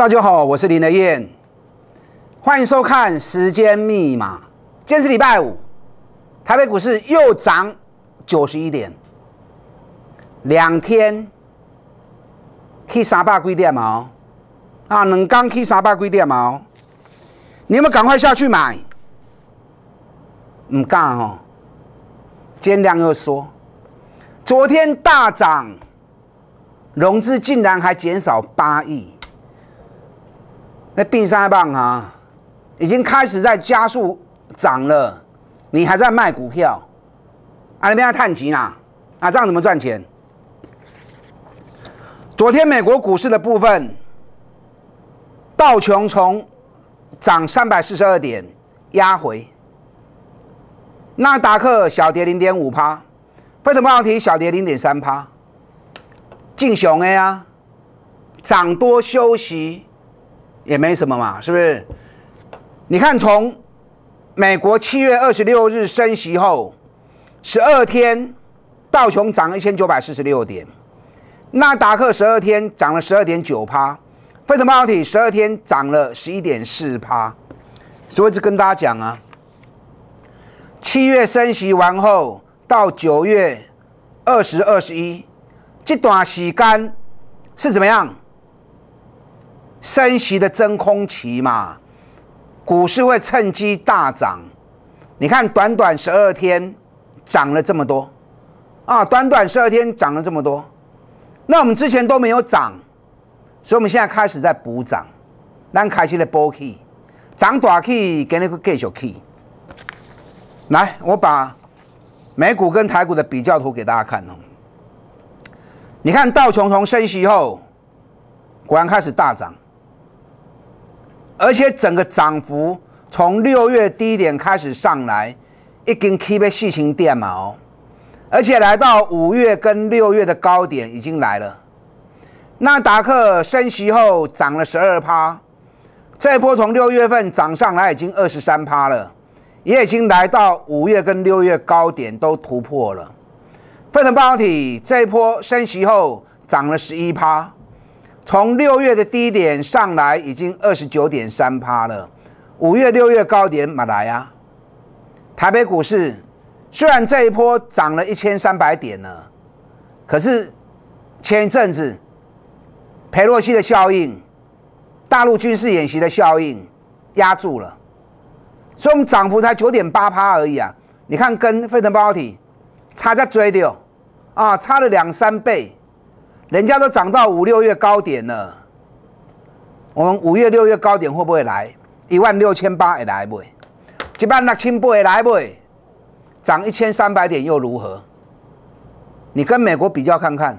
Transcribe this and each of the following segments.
大家好，我是林德燕，欢迎收看《时间密码》。今天是礼拜五，台北股市又涨九十一点，两天去三百几点毛啊，两公去三百几点毛，你们赶快下去买，唔敢哦，见量又缩，昨天大涨，融资竟然还减少八亿。那冰山棒啊，已经开始在加速涨了，你还在卖股票，啊，你要太急啦，啊，这样怎么赚钱？昨天美国股市的部分，道琼从涨三百四十二点压回，那达克小跌零点五趴，非同半导体小跌零点三趴，敬熊 A 啊，涨多休息。也没什么嘛，是不是？你看，从美国七月二十六日升息后，十二天道琼涨一千九百四十六点，纳达克十二天涨了十二点九趴，费城半导体十二天涨了十一点四趴。所以，就跟大家讲啊，七月升息完后到九月二十二十一，这段时间是怎么样？升息的真空期嘛，股市会趁机大涨。你看，短短十二天涨了这么多，啊，短短十二天涨了这么多。那我们之前都没有涨，所以我们现在开始在补涨，来开始来播去，涨大 key，给你个继续 y 来，我把美股跟台股的比较图给大家看哦。你看到琼琼升息后，果然开始大涨。而且整个涨幅从六月低点开始上来，已经 keep 在细线电嘛哦，而且来到五月跟六月的高点已经来了。那达克升息后涨了十二趴，这一波从六月份涨上来已经二十三趴了，也已经来到五月跟六月高点都突破了。分腾半导体这一波升息后涨了十一趴。从六月的低点上来，已经二十九点三趴了。五月、六月高点马来啊？台北股市虽然这一波涨了一千三百点呢，可是前一阵子培洛西的效应、大陆军事演习的效应压住了，所以我们涨幅才九点八趴而已啊！你看跟沸腾半导体差在追的哦，啊，差了两三倍。人家都涨到五六月高点了，我们五月六月高点会不会来？一万六千八会来不一万六千不会来不涨一千三百点又如何？你跟美国比较看看，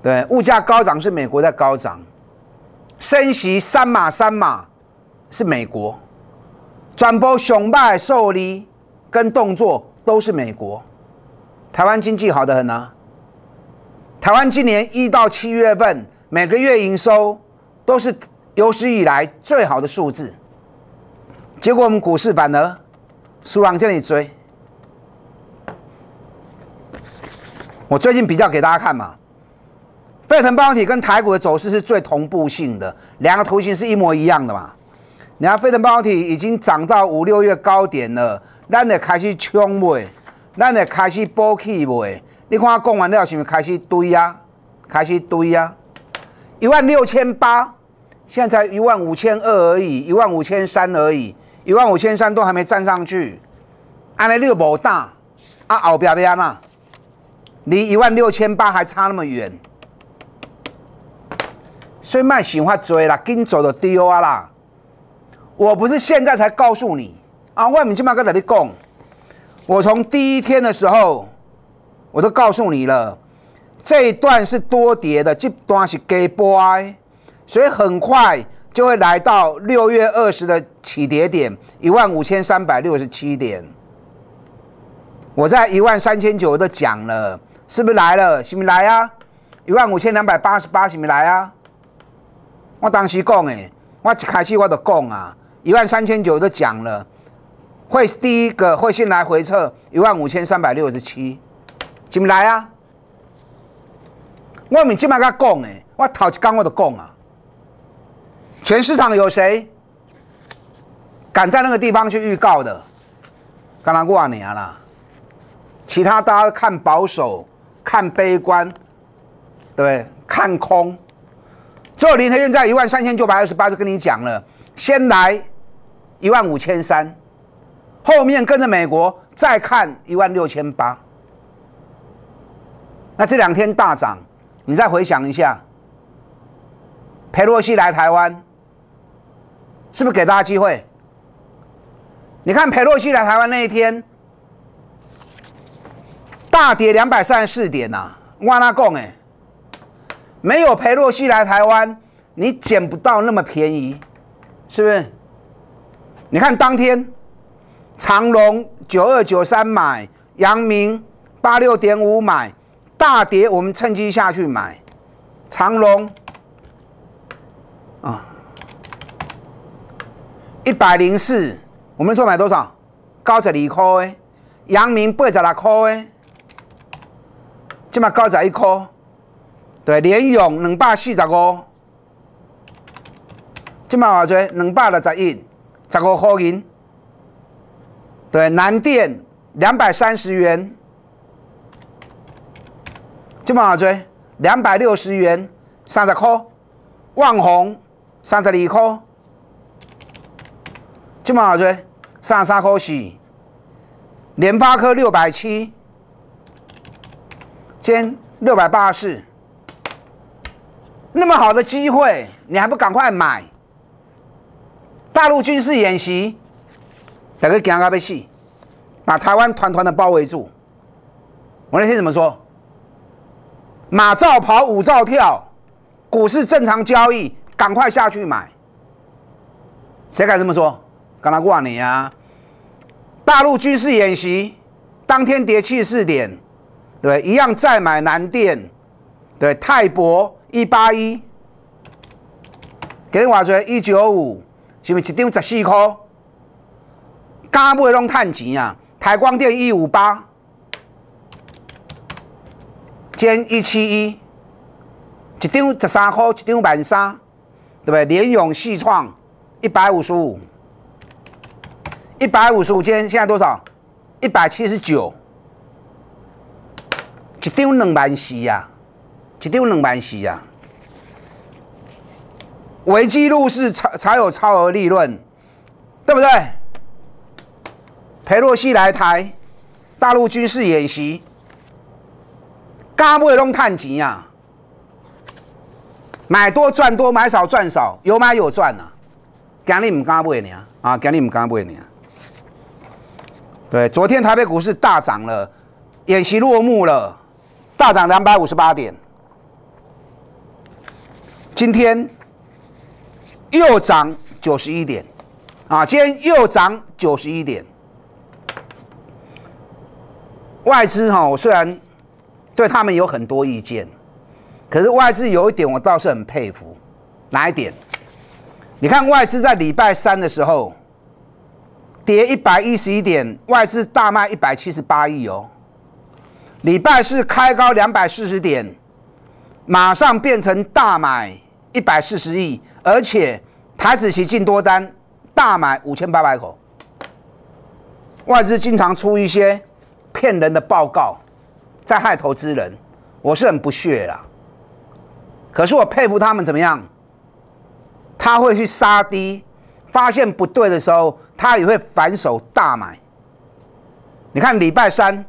对，物价高涨是美国在高涨，升息三码三码是美国，转播熊的受力跟动作都是美国，台湾经济好得很呢。台湾今年一到七月份，每个月营收都是有史以来最好的数字。结果我们股市反而输量，这里追。我最近比较给大家看嘛，沸腾半导体跟台股的走势是最同步性的，两个图形是一模一样的嘛。你看沸腾半导体已经涨到五六月高点了，咱也开始冲买，咱也开始补起买。你看他讲完了，是是开始堆啊？开始堆啊！一万六千八，现在一万五千二而已，一万五千三而已，一万五千三都还没站上去，安尼你度冇大，啊，后边边啦，离一万六千八还差那么远，所以卖想法追啦，紧走的丢啊啦！我不是现在才告诉你啊，我面去卖哥在你讲，我从第一天的时候。我都告诉你了，这一段是多跌的，这段是加波，所以很快就会来到六月二十的起跌点一万五千三百六十七点。我在一万三千九都讲了，是不是来了？什么来啊？一万五千两百八十八不是来啊？我当时讲诶，我一开始我都讲啊，一万三千九都讲了，会第一个会先来回撤一万五千三百六十七。怎么来啊？我们今麦个讲诶，我头一讲我就讲啊，全市场有谁敢在那个地方去预告的？跟他过年啦！其他大家看保守、看悲观，对不对？看空。最后林先生在一万三千九百二十八就跟你讲了，先来一万五千三，后面跟着美国再看一万六千八。那这两天大涨，你再回想一下，裴洛西来台湾，是不是给大家机会？你看裴洛西来台湾那一天，大跌两百三十四点呐！我那讲哎，没有裴洛西来台湾，你捡不到那么便宜，是不是？你看当天，长隆九二九三买，阳明八六点五买。大跌，我们趁机下去买长隆啊，一百零四，我们说买多少？高泽里块，阳明百几来块，今嘛高泽一块，对，联勇两百四十五，今嘛话做两百六十一，十五块钱，对，南电两百三十元。今嘛追两百六十元三十颗，万虹三十厘颗，今嘛追三十三颗是联发科六百七，今六百八十四，那么好的机会，你还不赶快买？大陆军事演习，哪个讲他被死，把台湾团团的包围住？我那天怎么说？马照跑，五照跳，股市正常交易，赶快下去买。谁敢这么说？敢来挂你啊！大陆军事演习，当天跌七试点，对，一样再买南电，对，泰博一八一，给你话出来一九五，是不是一张十四块？敢不拢弄碳钱啊？台光电一五八。千一七一，一张十三块，一张万三，对不对？联永四创一百五十五，一百五十五间现在多少？一百七十九，一张两万四呀，一张两万四呀，维基路是才才有超额利润，对不对？裴洛西来台，大陆军事演习。敢买拢趁钱呀？买多赚多，买少赚少，有买有赚呐。今年唔敢买呢？啊，今年唔敢买呢？对，昨天台北股市大涨了，演习落幕了，大涨两百五十八点。今天又涨九十一点，啊，今天又涨九十一点。外资哈，我虽然。对他们有很多意见，可是外资有一点我倒是很佩服，哪一点？你看外资在礼拜三的时候跌一百一十一点，外资大卖一百七十八亿哦。礼拜四开高两百四十点，马上变成大买一百四十亿，而且台子席进多单大买五千八百口。外资经常出一些骗人的报告。在害投资人，我是很不屑啦。可是我佩服他们怎么样？他会去杀低，发现不对的时候，他也会反手大买。你看礼拜三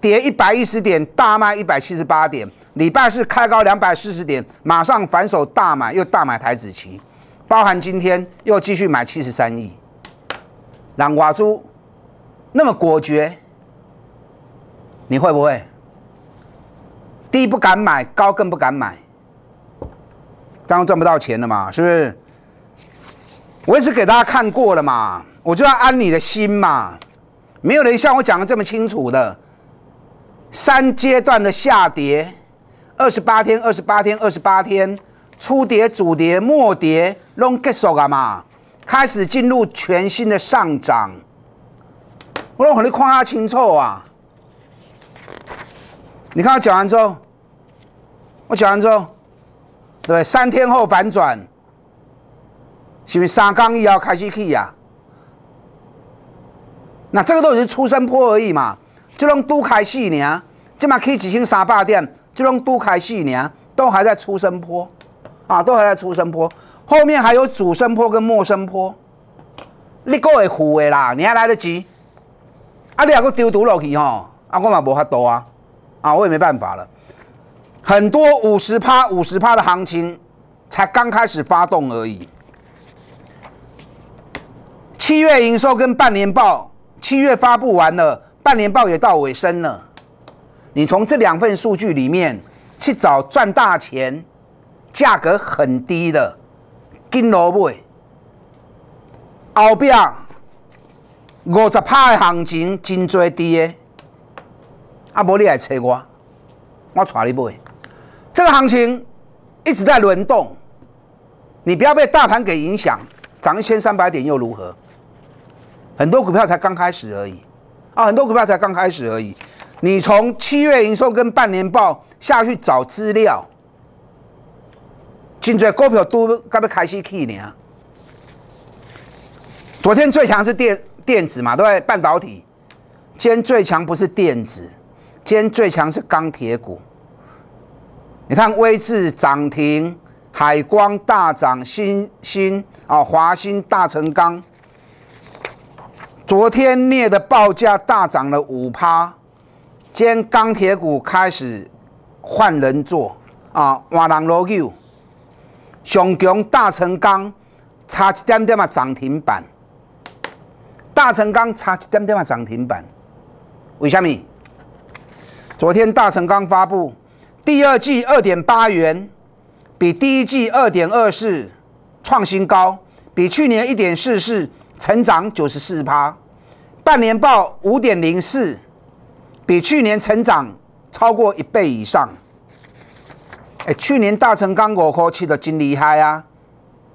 跌一百一十点，大卖一百七十八点；礼拜四开高两百四十点，马上反手大买，又大买台子期，包含今天又继续买七十三亿，蓝瓦珠那么果决，你会不会？低不敢买，高更不敢买，这样赚不到钱的嘛，是不是？我也是给大家看过了嘛，我就要安你的心嘛，没有人像我讲的这么清楚的。三阶段的下跌，二十八天、二十八天、二十八天，初跌、主跌、末跌 l o 束 g 嘛，开始进入全新的上涨。我让你看清楚啊，你看我讲完之后。我讲完之后，对不对？三天后反转，是不是三刚一要开始去呀？那这个都已经初升坡而已嘛，就用多开细呢？今嘛可以只升三八点，就用多开细呢？都还在出生坡啊，都还在出生坡，后面还有主升坡跟末生坡，你够会唬诶啦！你还来得及？啊，你啊，佫丢毒落去吼，啊，我嘛无法度啊，啊，我也没办法了。很多五十趴、五十趴的行情才刚开始发动而已。七月营收跟半年报七月发布完了，半年报也到尾声了。你从这两份数据里面去找赚大钱、价格很低的金萝卜。后壁五十趴的行情真侪低的，啊，无你来找我，我带你买。这个行情一直在轮动，你不要被大盘给影响，涨一千三百点又如何？很多股票才刚开始而已，啊，很多股票才刚开始而已。你从七月营收跟半年报下去找资料，现在股票都刚要开始去呢。昨天最强是电电子嘛，对半导体。今天最强不是电子，今天最强是钢铁股。你看，威智涨停，海光大涨，新新啊，华新大成钢，昨天镍的报价大涨了五趴，今天钢铁股开始换人做啊，瓦朗罗旧，上强大成钢差一点点啊涨停板，大成钢差一点点啊涨停板，为虾米？昨天大成钢发布。第二季二点八元，比第一季二点二四创新高，比去年一点四四成长九十四趴，半年报五点零四，比去年成长超过一倍以上。哎，去年大成刚果科去的真厉害啊，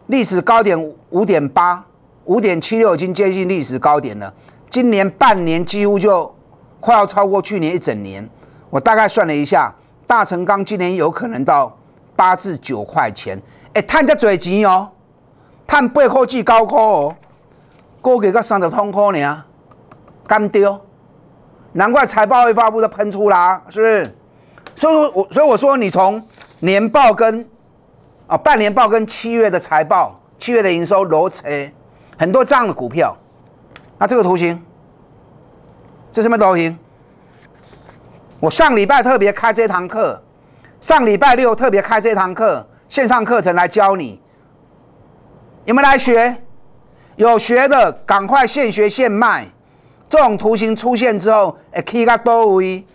历史高点五点八五点七六已经接近历史高点了，今年半年几乎就快要超过去年一整年，我大概算了一下。大成钢今年有可能到八至九块钱，哎，探在嘴前哦，探背科技高科哦，高给个伤通痛你呢，干丢，难怪财报一发布都喷出啦，是不是？所以说我所以我说你从年报跟啊半年报跟七月的财报、七月的营收罗扯很多这样的股票，那这个图形，这是么图形？我上礼拜特别开这堂课，上礼拜六特别开这堂课，线上课程来教你，你们来学，有学的赶快现学现卖。这种图形出现之后，哎，K 加多维。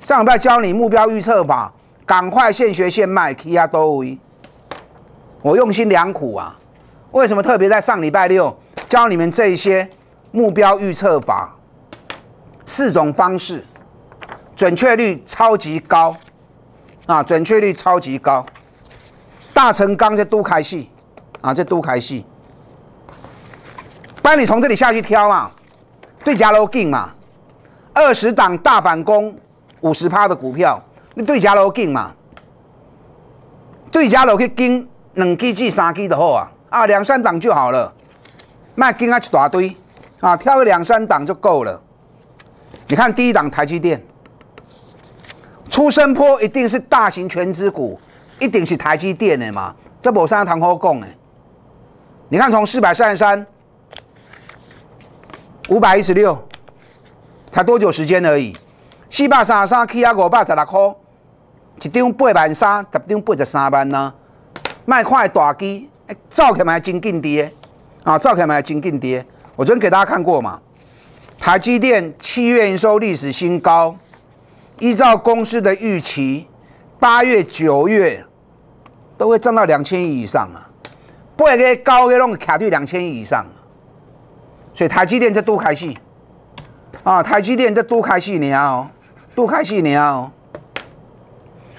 上礼拜教你目标预测法，赶快现学现卖，K 加多维。我用心良苦啊！为什么特别在上礼拜六教你们这些目标预测法四种方式？准确率超级高，啊，准确率超级高。大成钢在都开系，啊，在都开系，帮你从这里下去挑嘛，对家楼进嘛，二十档大反攻，五十趴的股票，你对家楼进嘛，对家楼去进两基至三基的好啊，啊，两三档就好了，卖进啊一大堆，啊，挑个两三档就够了。你看第一档台积电。出生坡一定是大型全资股，一定是台积电的嘛？这某啥堂好讲的。你看从四百三十三、五百一十六，才多久时间而已？四百三十三去啊，五百十六块，一张八万三，十张八十三万呢？卖块大机，造起来真紧跌啊！造起来真紧跌，我昨天给大家看过嘛？台积电七月营收历史新高。依照公司的预期，八月、九月都会涨到两千亿以上啊！不会高约弄卡到两千亿以上，所以台积电在多开戏啊！台积电在多开戏，你要多开戏，你要，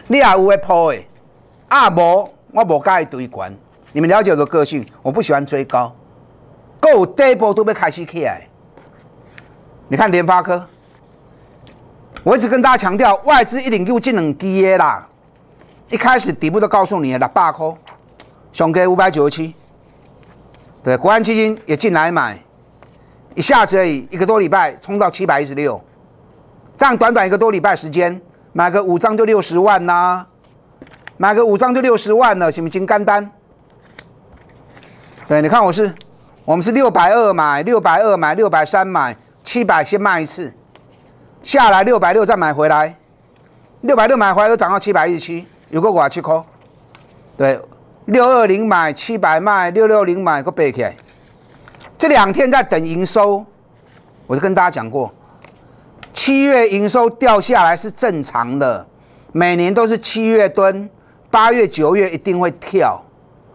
你也有会抛的啊？无我无介对追你们了解我的个性，我不喜欢追高。各波都要开始起来，你看联发科。我一直跟大家强调，外资一定又进两基的啦。一开始底部都告诉你了，八块，熊给五百九十七，对，国安基金也进来买，一下子而已，一个多礼拜冲到七百一十六，这样短短一个多礼拜时间，买个五张就六十万呐，买个五张就六十万了，行不行？干单？对，你看我是，我们是六百二买，六百二买，六百三买，七百先卖一次。下来六百六再买回来，六百六买回来又涨到七百一七，有个要去扣。对，六二零买七百卖，六六零买个背起来。这两天在等营收，我就跟大家讲过，七月营收掉下来是正常的，每年都是七月蹲，八月九月一定会跳，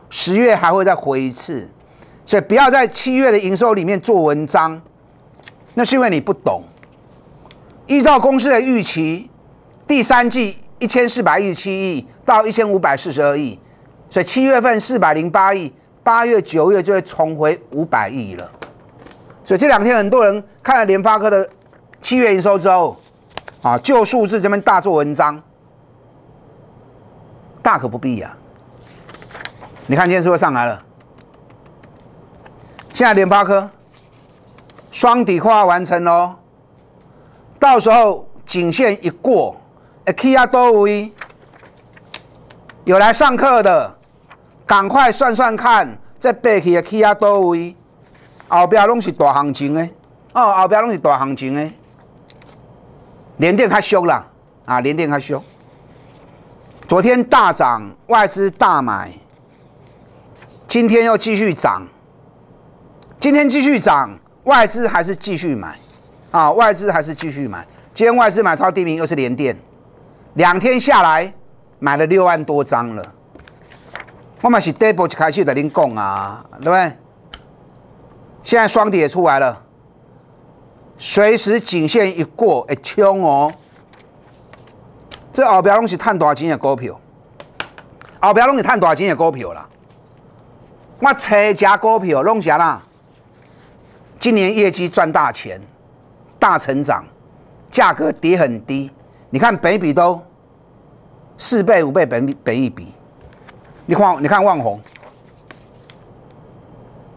十月还会再回一次，所以不要在七月的营收里面做文章，那是因为你不懂。依照公司的预期，第三季一千四百一十七亿到一千五百四十二亿，所以七月份四百零八亿，八月九月就会重回五百亿了。所以这两天很多人看了联发科的七月营收之后，啊，就数字这边大做文章，大可不必呀。你看今天是不是上来了？现在联发科双底要完成喽。到时候颈线一过，气压多位有来上课的，赶快算算看，这背起的气压多位？后边拢是大行情的，哦，后边拢是大行情的。连电开修了啊，连电开修。昨天大涨，外资大买，今天又继续涨，今天继续涨，外资还是继续买。啊，外资还是继续买。今天外资买超第一名，又是连电，两天下来买了六万多张了。我们是 double 去开去的零讲啊，对不对？现在双底也出来了，随时颈线一过一冲哦。这后边拢是赚大钱的股票，后边拢是赚大钱的股票啦。我吹这股票弄啥啦？今年业绩赚大钱。大成长，价格跌很低。你看北比都四倍五倍，比本一比。你看你看万红，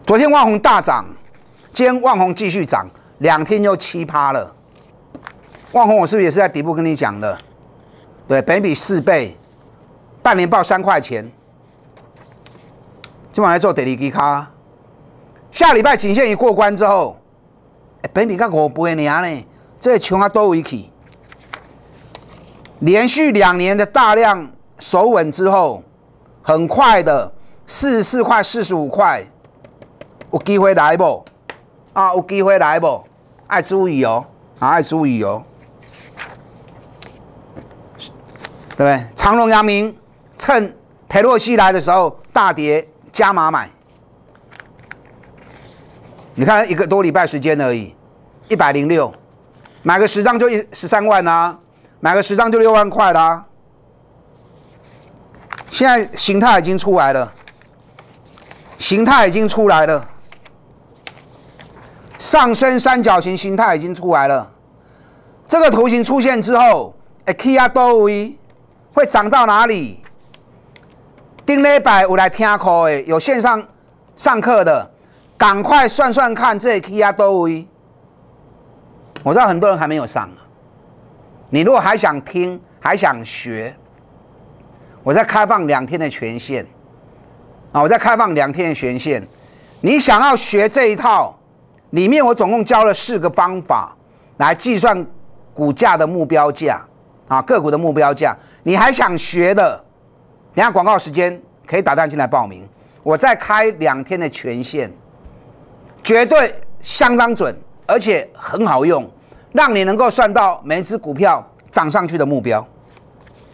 昨天万红大涨，今天万红继续涨，两天又七趴了。万红我是不是也是在底部跟你讲的？对，北比四倍，半年报三块钱。今晚来做德利西卡，下礼拜仅限于过关之后。比你更五百年呢，这强啊多维起。连续两年的大量守稳之后，很快的四十四块、四十五块，有机会来不？啊，有机会来不？爱注意哦，啊，爱注意哦。对不对？长隆、阳明趁裴洛西来的时候大跌加码买，你看一个多礼拜时间而已。一百零六，买个十张就一十三万啦，买个十张就六万块啦。现在形态已经出来了，形态已经出来了，上升三角形形态已经出来了。这个图形出现之后，哎，K i 压多位会涨到哪里？丁磊百，我来听课的，有线上上课的，赶快算算看，这个 K 压多位？我知道很多人还没有上啊！你如果还想听，还想学，我再开放两天的权限，啊，我再开放两天的权限。你想要学这一套，里面我总共教了四个方法来计算股价的目标价啊，个股的目标价。你还想学的？等下广告时间可以打断进来报名。我再开两天的权限，绝对相当准，而且很好用。让你能够算到每一只股票涨上去的目标，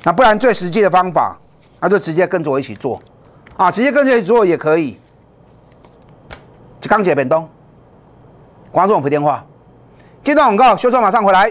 那不然最实际的方法，那就直接跟着我一起做，啊，直接跟着一起做也可以。钢铁本东，关注我回电话，接到广告修车马上回来。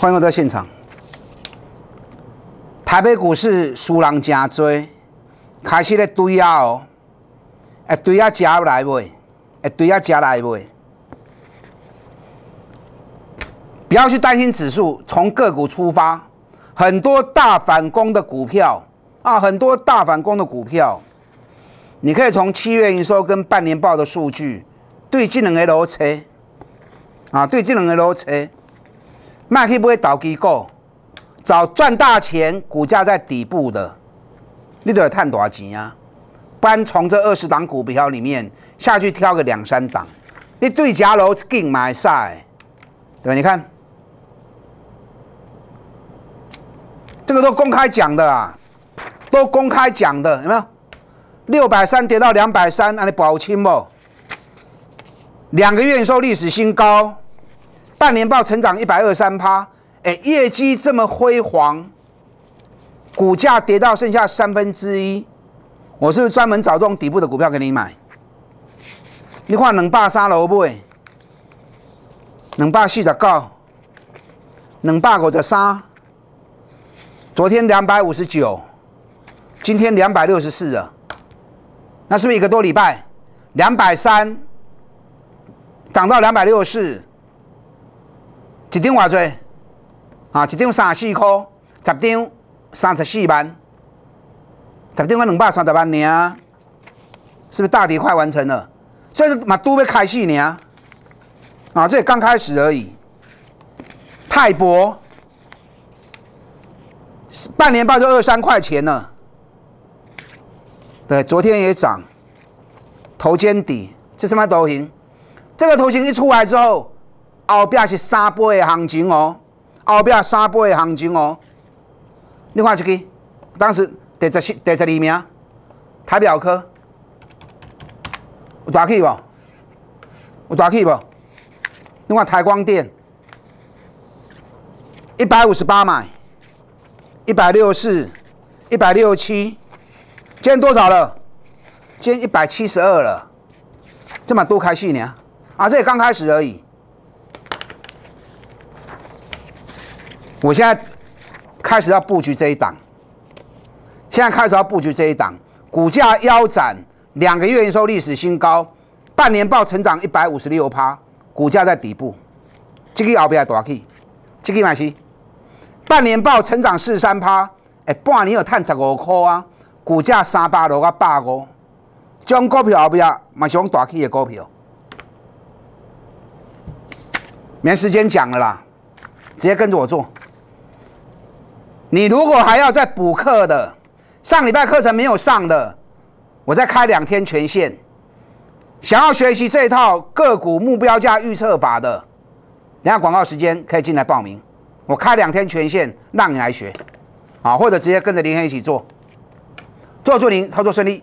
欢迎我到现场。台北股市输人真多，开始在堆啊哦，哎，堆啊食来未？哎，堆啊食来未？不要去担心指数，从个股出发，很多大反攻的股票啊，很多大反攻的股票，你可以从七月营收跟半年报的数据对这两个逻辑啊，对这两个逻辑。卖去不会机构，找赚大钱、股价在底部的，你都要赚大钱啊！然从这二十档股票里面下去挑个两三档，你对家楼跟买晒，对吧？你看，这个都公开讲的啊，都公开讲的，有没有？六百三跌到两百三，那你保清不？两个月收历史新高。半年报成长一百二三趴，哎，业绩这么辉煌，股价跌到剩下三分之一，我是不是专门找这种底部的股票给你买？你看冷霸三楼不？哎，冷霸四在高，冷霸五在三，昨天两百五十九，今天两百六十四了，那是不是一个多礼拜？两百三涨到两百六十四。一张偌济，啊，一张三四块，十张三十四万，十张才两百三十万尔，是不是大跌快完成了？所是嘛，都要开始尔，啊，这也刚开始而已。泰博，半年半就二三块钱了，对，昨天也涨，头肩底，这什么头型？这个头型一出来之后。后壁是三波的行情哦，后壁三波的行情哦，你看出个，当时第十七、第十二名，台表科有大起无？有大起无？你看台光电，一百五十八买，一百六十四，一百六十七，今多少了？今一百七十二了，这么多开戏呢？啊，这也刚开始而已。我现在开始要布局这一档。现在开始要布局这一档，股价腰斩，两个月营收历史新高，半年报成长一百五十六趴，股价在底部。这个后边还大起，这个买是半年报成长四三趴，哎，半年有探十五块啊，股价三百六啊八五，将股票后边马上大起的股票，没时间讲了啦，直接跟着我做。你如果还要再补课的，上礼拜课程没有上的，我再开两天权限。想要学习这一套个股目标价预测法的，等下广告时间可以进来报名。我开两天权限让你来学，啊，或者直接跟着林先一起做。做祝您操作顺利。